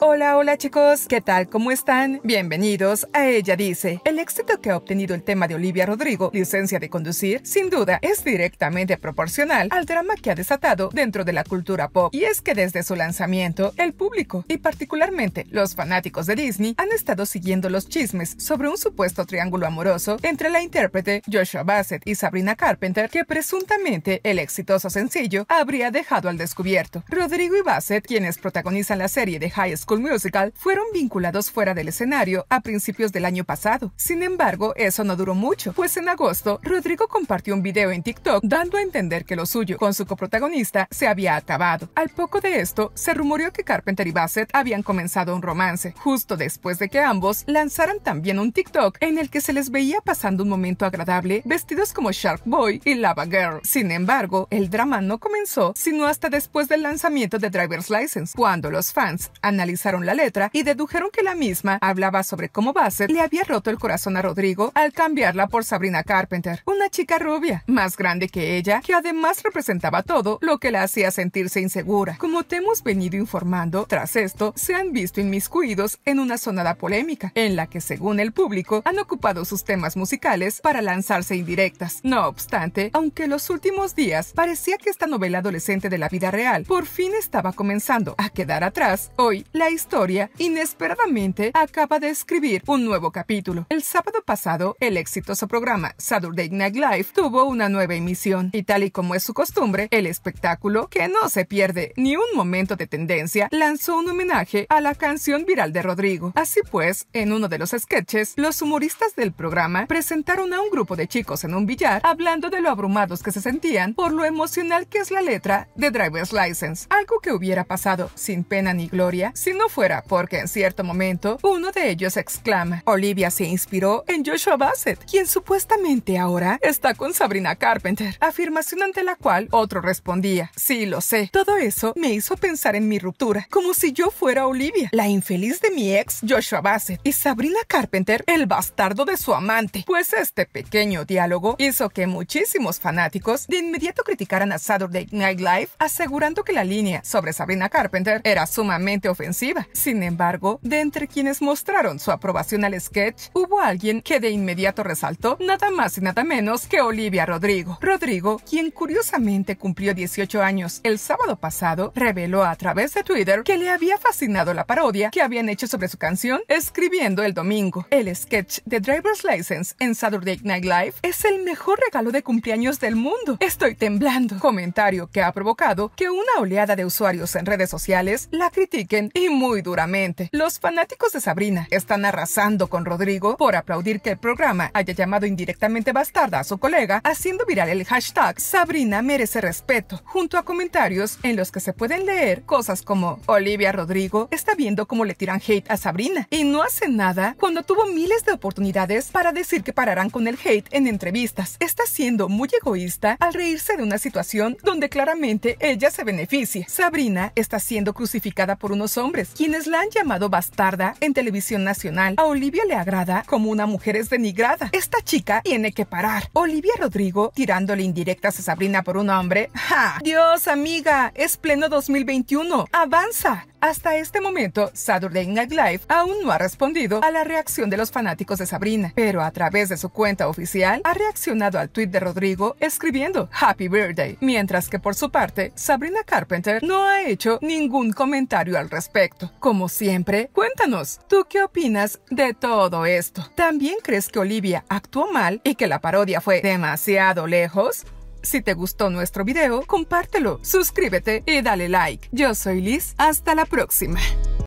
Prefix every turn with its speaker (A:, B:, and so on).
A: Hola, hola chicos, ¿qué tal? ¿Cómo están? Bienvenidos a Ella Dice. El éxito que ha obtenido el tema de Olivia Rodrigo, licencia de conducir, sin duda es directamente proporcional al drama que ha desatado dentro de la cultura pop. Y es que desde su lanzamiento, el público, y particularmente los fanáticos de Disney, han estado siguiendo los chismes sobre un supuesto triángulo amoroso entre la intérprete Joshua Bassett y Sabrina Carpenter que presuntamente el exitoso sencillo habría dejado al descubierto. Rodrigo y Bassett, quienes protagonizan la serie de High School Musical fueron vinculados fuera del escenario a principios del año pasado. Sin embargo, eso no duró mucho, pues en agosto Rodrigo compartió un video en TikTok dando a entender que lo suyo con su coprotagonista se había acabado. Al poco de esto, se rumoreó que Carpenter y Bassett habían comenzado un romance, justo después de que ambos lanzaran también un TikTok en el que se les veía pasando un momento agradable vestidos como Shark Boy y Lava Girl. Sin embargo, el drama no comenzó sino hasta después del lanzamiento de Driver's License, cuando los fans analizaron la letra y dedujeron que la misma hablaba sobre cómo Bassett le había roto el corazón a Rodrigo al cambiarla por Sabrina Carpenter, una chica rubia, más grande que ella, que además representaba todo lo que la hacía sentirse insegura. Como te hemos venido informando, tras esto se han visto inmiscuidos en una sonada polémica, en la que según el público han ocupado sus temas musicales para lanzarse indirectas. No obstante, aunque los últimos días parecía que esta novela adolescente de la vida real por fin estaba comenzando a quedar atrás, hoy la historia inesperadamente acaba de escribir un nuevo capítulo. El sábado pasado, el exitoso programa Saturday Night Live tuvo una nueva emisión y tal y como es su costumbre, el espectáculo, que no se pierde ni un momento de tendencia, lanzó un homenaje a la canción viral de Rodrigo. Así pues, en uno de los sketches, los humoristas del programa presentaron a un grupo de chicos en un billar hablando de lo abrumados que se sentían por lo emocional que es la letra de Driver's License, algo que hubiera pasado sin pena ni gloria sin no fuera porque en cierto momento uno de ellos exclama, Olivia se inspiró en Joshua Bassett, quien supuestamente ahora está con Sabrina Carpenter, afirmación ante la cual otro respondía, sí lo sé, todo eso me hizo pensar en mi ruptura, como si yo fuera Olivia, la infeliz de mi ex Joshua Bassett y Sabrina Carpenter, el bastardo de su amante, pues este pequeño diálogo hizo que muchísimos fanáticos de inmediato criticaran a Saturday Night Live asegurando que la línea sobre Sabrina Carpenter era sumamente ofensiva sin embargo, de entre quienes mostraron su aprobación al sketch, hubo alguien que de inmediato resaltó nada más y nada menos que Olivia Rodrigo. Rodrigo, quien curiosamente cumplió 18 años el sábado pasado, reveló a través de Twitter que le había fascinado la parodia que habían hecho sobre su canción Escribiendo el Domingo. El sketch de Driver's License en Saturday Night Live es el mejor regalo de cumpleaños del mundo. Estoy temblando. Comentario que ha provocado que una oleada de usuarios en redes sociales la critiquen y muy duramente. Los fanáticos de Sabrina están arrasando con Rodrigo por aplaudir que el programa haya llamado indirectamente bastarda a su colega, haciendo viral el hashtag Sabrina merece respeto, junto a comentarios en los que se pueden leer cosas como Olivia Rodrigo está viendo cómo le tiran hate a Sabrina y no hace nada cuando tuvo miles de oportunidades para decir que pararán con el hate en entrevistas. Está siendo muy egoísta al reírse de una situación donde claramente ella se beneficia. Sabrina está siendo crucificada por unos hombres quienes la han llamado bastarda en televisión nacional. A Olivia le agrada como una mujer es denigrada. Esta chica tiene que parar. Olivia Rodrigo tirándole indirectas a Sabrina por un hombre. ¡Ja! Dios, amiga, es pleno 2021. Avanza. Hasta este momento, Saturday Night Live aún no ha respondido a la reacción de los fanáticos de Sabrina, pero a través de su cuenta oficial ha reaccionado al tweet de Rodrigo escribiendo Happy Birthday, mientras que por su parte, Sabrina Carpenter no ha hecho ningún comentario al respecto. Como siempre, cuéntanos, ¿tú qué opinas de todo esto? ¿También crees que Olivia actuó mal y que la parodia fue demasiado lejos? Si te gustó nuestro video, compártelo, suscríbete y dale like. Yo soy Liz, hasta la próxima.